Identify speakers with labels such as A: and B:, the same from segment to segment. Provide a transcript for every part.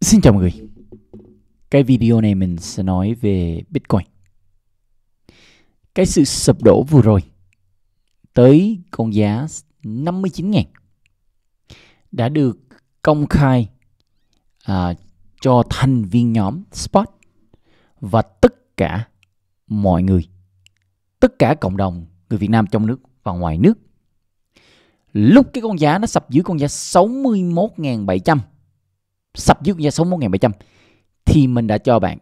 A: Xin chào mọi người Cái video này mình sẽ nói về Bitcoin Cái sự sập đổ vừa rồi Tới con giá 59.000 Đã được công khai à, cho thành viên nhóm Spot Và tất cả mọi người Tất cả cộng đồng người Việt Nam trong nước và ngoài nước Lúc cái con giá nó sập dưới con giá 61.700 sập dưới giá 61.700 thì mình đã cho bạn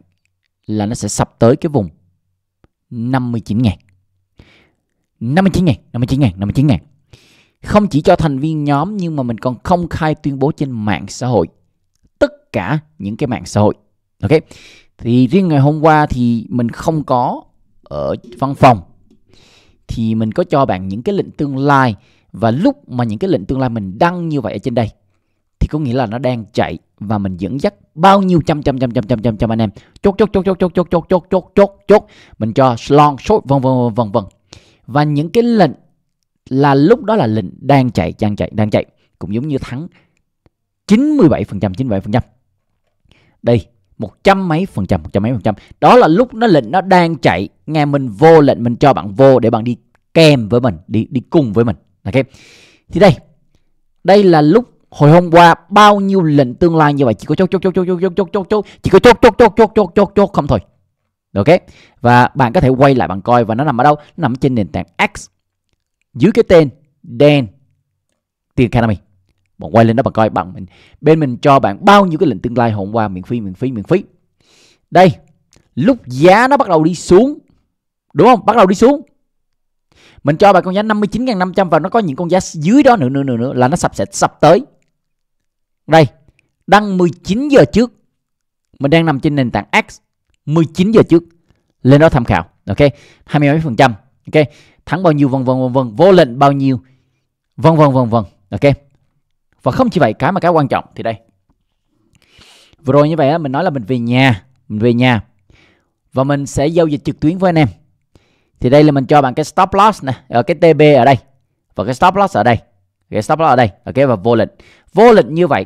A: là nó sẽ sập tới cái vùng 59.000 59 ngàn 59.000 59 ngàn không chỉ cho thành viên nhóm nhưng mà mình còn không khai tuyên bố trên mạng xã hội tất cả những cái mạng xã hội ok thì riêng ngày hôm qua thì mình không có ở văn phòng thì mình có cho bạn những cái lệnh tương lai và lúc mà những cái lệnh tương lai mình đăng như vậy ở trên đây có nghĩa là nó đang chạy và mình dẫn dắt bao nhiêu trăm trăm trăm trăm trăm trăm trăm anh em chốt chốt chốt chốt chốt chốt chốt chốt chốt chốt chốt mình cho long short vân vân vân vân và những cái lệnh là lúc đó là lệnh đang chạy đang chạy đang chạy cũng giống như thắng 97 phần trăm 97 phần trăm đây một trăm mấy phần trăm một trăm mấy phần trăm đó là lúc nó lệnh nó đang chạy nghe mình vô lệnh mình cho bạn vô để bạn đi kèm với mình đi đi cùng với mình ok thì đây đây là lúc hồi hôm qua bao nhiêu lệnh tương lai như vậy chỉ có chốt chốt chốt chốt chốt chốt chốt chốt chỉ có chốt chốt chốt chốt chốt chốt chốt không thôi ok và bạn có thể quay lại bạn coi và nó nằm ở đâu nó nằm trên nền tảng X dưới cái tên Dan tiền Academy bạn quay lên đó bạn coi bạn mình bên mình cho bạn bao nhiêu cái lệnh tương lai hôm qua miễn phí miễn phí miễn phí đây lúc giá nó bắt đầu đi xuống đúng không bắt đầu đi xuống mình cho bạn con giá 59.500 và nó có những con giá dưới đó nữa nữa nữa nữa là nó sập sẽ sập tới đây, đăng 19 giờ trước. Mình đang nằm trên nền tảng X 19 giờ trước. Lên đó tham khảo, ok? 20 mấy phần trăm, ok? Thắng bao nhiêu vân vân vân vân, vô lệnh bao nhiêu vân vân vân vân, ok? Và không chỉ vậy, cái mà cái quan trọng thì đây. Vừa rồi như vậy á, mình nói là mình về nhà, mình về nhà. Và mình sẽ giao dịch trực tuyến với anh em. Thì đây là mình cho bạn cái stop loss nè, ở ờ, cái TB ở đây. Và cái stop loss ở đây. Cái stop loss ở đây, ok và vô lệnh. Vô lệnh như vậy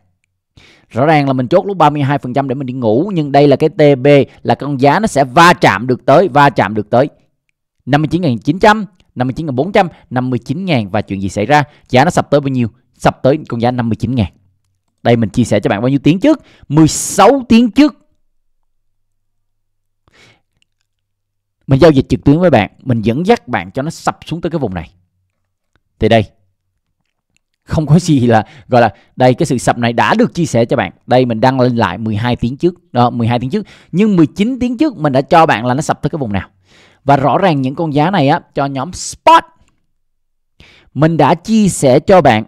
A: rõ ràng là mình chốt lúc 32% để mình đi ngủ nhưng đây là cái TB là con giá nó sẽ va chạm được tới va chạm được tới 59.900 59.400 59.000 và chuyện gì xảy ra giá nó sập tới bao nhiêu sập tới con giá 59.000 đây mình chia sẻ cho bạn bao nhiêu tiếng trước 16 tiếng trước mình giao dịch trực tuyến với bạn mình dẫn dắt bạn cho nó sập xuống tới cái vùng này thì đây không có gì là gọi là đây cái sự sập này đã được chia sẻ cho bạn đây mình đăng lên lại 12 tiếng trước đó 12 tiếng trước nhưng 19 tiếng trước mình đã cho bạn là nó sập tới cái vùng nào và rõ ràng những con giá này á cho nhóm spot mình đã chia sẻ cho bạn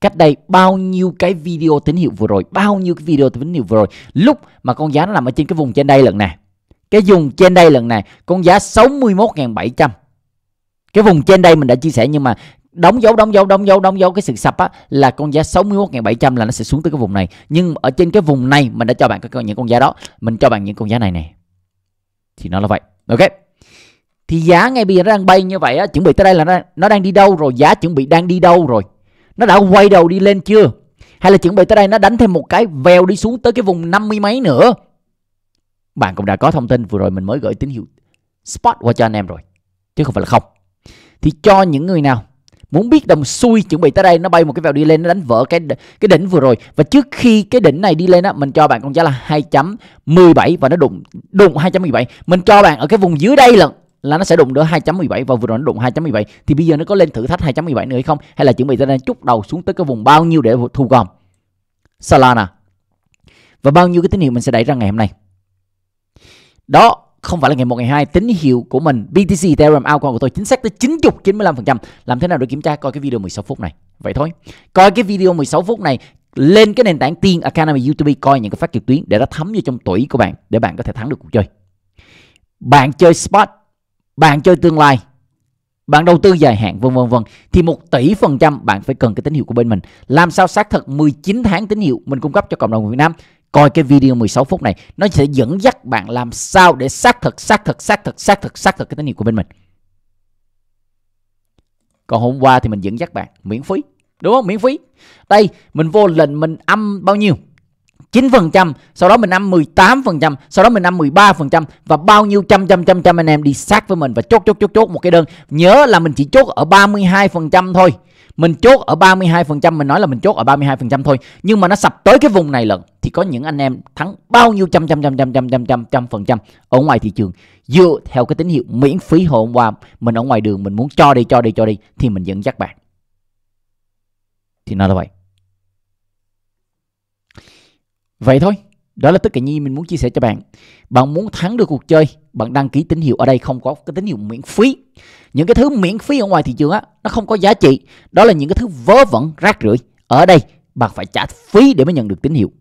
A: cách đây bao nhiêu cái video tín hiệu vừa rồi bao nhiêu cái video tín hiệu vừa rồi lúc mà con giá nó nằm ở trên cái vùng trên đây lần này cái vùng trên đây lần này con giá 61.700 cái vùng trên đây mình đã chia sẻ nhưng mà đóng dấu đóng dấu đóng dấu đóng dấu cái sự sập á là con giá 61.700 là nó sẽ xuống tới cái vùng này nhưng ở trên cái vùng này mình đã cho bạn các những con giá đó mình cho bạn những con giá này này thì nó là vậy ok thì giá ngay bây giờ nó đang bay như vậy á chuẩn bị tới đây là nó, nó đang đi đâu rồi giá chuẩn bị đang đi đâu rồi nó đã quay đầu đi lên chưa hay là chuẩn bị tới đây nó đánh thêm một cái vèo đi xuống tới cái vùng 50 mấy nữa bạn cũng đã có thông tin vừa rồi mình mới gửi tín hiệu spot qua cho anh em rồi chứ không phải là không thì cho những người nào muốn biết đồng xuôi chuẩn bị tới đây nó bay một cái vào đi lên nó đánh vỡ cái cái đỉnh vừa rồi và trước khi cái đỉnh này đi lên á mình cho bạn con giá là 2.17 và nó đụng đụng 2.17 mình cho bạn ở cái vùng dưới đây là là nó sẽ đụng đỡ 2.17 và vừa rồi nó đụng 2.17 thì bây giờ nó có lên thử thách 2.17 nữa hay không hay là chuẩn bị tới đây chút đầu xuống tới cái vùng bao nhiêu để thu gom Solana và bao nhiêu cái tín hiệu mình sẽ đẩy ra ngày hôm nay đó không phải là ngày 1 ngày 2 tín hiệu của mình BTC Ethereum altcoin của tôi chính xác tới 90 95% làm thế nào để kiểm tra coi cái video 16 phút này vậy thôi coi cái video 16 phút này lên cái nền tảng tiên Academy YouTube coi những cái phát trực tuyến để nó thấm vô trong tuổi của bạn để bạn có thể thắng được cuộc chơi bạn chơi spot bạn chơi tương lai bạn đầu tư dài hạn vân vân vân thì một tỷ phần trăm bạn phải cần cái tín hiệu của bên mình làm sao xác thực 19 tháng tín hiệu mình cung cấp cho cộng đồng Việt Nam coi cái video 16 phút này nó sẽ dẫn dắt bạn làm sao để xác thực xác thực xác thực xác thực xác thực cái tín hiệu của bên mình còn hôm qua thì mình dẫn dắt bạn miễn phí đúng không miễn phí đây mình vô lệnh mình âm bao nhiêu 9%, sau đó mình ăn 18%, sau đó mình ăn 13% và bao nhiêu trăm trăm trăm trăm anh em đi sát với mình và chốt chốt chốt chốt một cái đơn. Nhớ là mình chỉ chốt ở 32% thôi. Mình chốt ở 32%, mình nói là mình chốt ở 32% thôi, nhưng mà nó sập tới cái vùng này lận thì có những anh em thắng bao nhiêu trăm trăm trăm trăm trăm trăm trăm trăm phần trăm ở ngoài thị trường dựa theo cái tín hiệu miễn phí hồi hôm qua mình ở ngoài đường mình muốn cho đi cho đi cho đi thì mình dẫn dắt bạn thì nó là vậy vậy thôi đó là tất cả những gì mình muốn chia sẻ cho bạn bạn muốn thắng được cuộc chơi bạn đăng ký tín hiệu ở đây không có cái tín hiệu miễn phí những cái thứ miễn phí ở ngoài thị trường á nó không có giá trị đó là những cái thứ vớ vẩn rác rưởi ở đây bạn phải trả phí để mới nhận được tín hiệu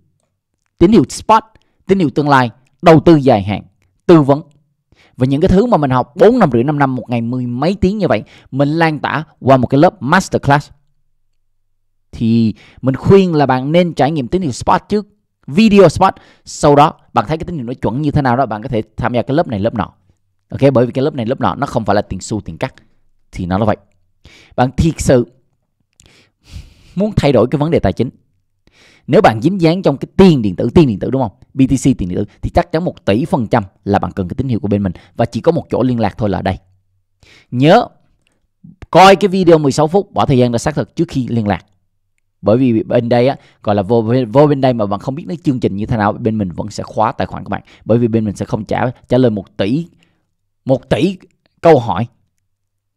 A: tín hiệu spot tín hiệu tương lai đầu tư dài hạn tư vấn và những cái thứ mà mình học 4 năm rưỡi 5 năm một ngày mười mấy tiếng như vậy mình lan tỏa qua một cái lớp masterclass thì mình khuyên là bạn nên trải nghiệm tín hiệu spot trước video spot sau đó bạn thấy cái tín hiệu nó chuẩn như thế nào đó bạn có thể tham gia cái lớp này lớp nọ ok bởi vì cái lớp này lớp nọ nó không phải là tiền xu tiền cắt thì nó là vậy bạn thiệt sự muốn thay đổi cái vấn đề tài chính nếu bạn dính dáng trong cái tiền điện tử tiền điện tử đúng không BTC tiền điện tử thì chắc chắn một tỷ phần trăm là bạn cần cái tín hiệu của bên mình và chỉ có một chỗ liên lạc thôi là đây nhớ coi cái video 16 phút bỏ thời gian ra xác thực trước khi liên lạc bởi vì bên đây á gọi là vô vô bên đây mà bạn không biết nó chương trình như thế nào bên mình vẫn sẽ khóa tài khoản của bạn bởi vì bên mình sẽ không trả trả lời một tỷ một tỷ câu hỏi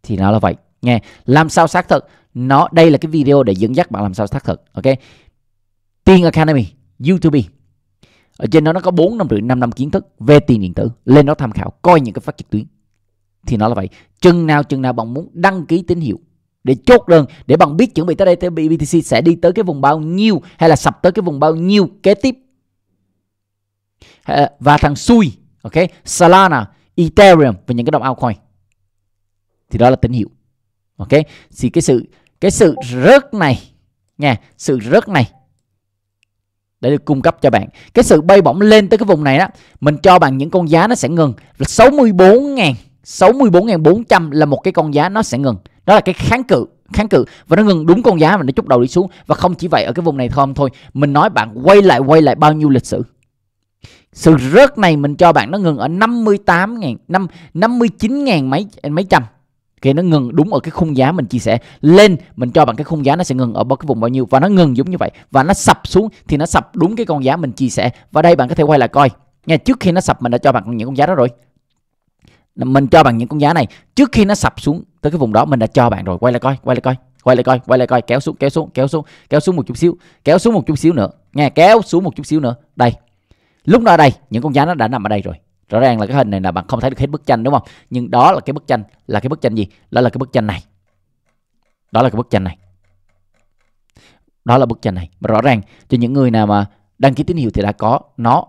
A: thì nó là vậy nghe làm sao xác thực nó đây là cái video để dẫn dắt bạn làm sao xác thực ok Tiền Academy, YouTube. Ở trên đó nó có 4 năm rưỡi 5 năm kiến thức về tiền điện tử, lên đó tham khảo, coi những cái phát trực tuyến. Thì nó là vậy, chừng nào chừng nào bạn muốn đăng ký tín hiệu để chốt đơn để bạn biết chuẩn bị tới đây tới BTC sẽ đi tới cái vùng bao nhiêu hay là sập tới cái vùng bao nhiêu kế tiếp. Và thằng xui, ok, Solana, Ethereum và những cái đồng altcoin. Thì đó là tín hiệu. Ok, thì cái sự cái sự rớt này nha, sự rớt này để được cung cấp cho bạn cái sự bay bổng lên tới cái vùng này đó mình cho bạn những con giá nó sẽ ngừng là 64 ngàn 64.400 là một cái con giá nó sẽ ngừng đó là cái kháng cự kháng cự và nó ngừng đúng con giá và nó chút đầu đi xuống và không chỉ vậy ở cái vùng này thôi thôi mình nói bạn quay lại quay lại bao nhiêu lịch sử sự rớt này mình cho bạn nó ngừng ở 58.000 59 ngàn mấy mấy trăm khi nó ngừng đúng ở cái khung giá mình chia sẻ lên mình cho bạn cái khung giá nó sẽ ngừng ở cái vùng bao nhiêu và nó ngừng giống như vậy và nó sập xuống thì nó sập đúng cái con giá mình chia sẻ và đây bạn có thể quay lại coi nha trước khi nó sập mình đã cho bạn những con giá đó rồi mình cho bạn những con giá này trước khi nó sập xuống tới cái vùng đó mình đã cho bạn rồi quay lại coi quay lại coi quay lại coi quay lại coi kéo xuống kéo xuống kéo xuống kéo xuống một chút xíu kéo xuống một chút xíu nữa nha kéo xuống một chút xíu nữa đây lúc đó đây những con giá nó đã nằm ở đây rồi rõ ràng là cái hình này là bạn không thấy được hết bức tranh đúng không nhưng đó là cái bức tranh là cái bức tranh gì đó là cái bức tranh này đó là cái bức tranh này đó là bức tranh này và rõ ràng cho những người nào mà đăng ký tín hiệu thì đã có nó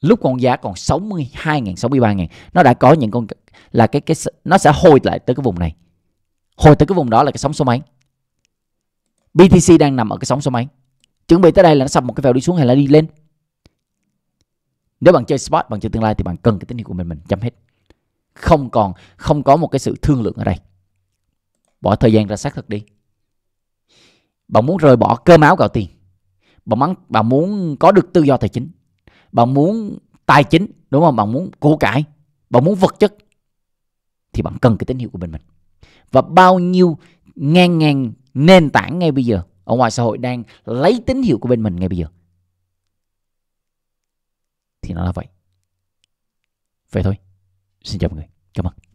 A: lúc con giá còn 62 ngàn 63 ngàn nó đã có những con là cái cái nó sẽ hồi lại tới cái vùng này hồi tới cái vùng đó là cái sóng số mấy BTC đang nằm ở cái sóng số mấy chuẩn bị tới đây là nó sập một cái vèo đi xuống hay là đi lên nếu bạn chơi spot, bạn chơi tương lai thì bạn cần cái tín hiệu của mình mình chấm hết không còn không có một cái sự thương lượng ở đây bỏ thời gian ra xác thực đi bạn muốn rời bỏ cơm áo gạo tiền bạn muốn bạn muốn có được tự do tài chính bạn muốn tài chính đúng không bạn muốn của cải bạn muốn vật chất thì bạn cần cái tín hiệu của bên mình và bao nhiêu ngang ngang nền tảng ngay bây giờ ở ngoài xã hội đang lấy tín hiệu của bên mình ngay bây giờ thì nó là vậy vậy thôi xin chào mọi người cảm ơn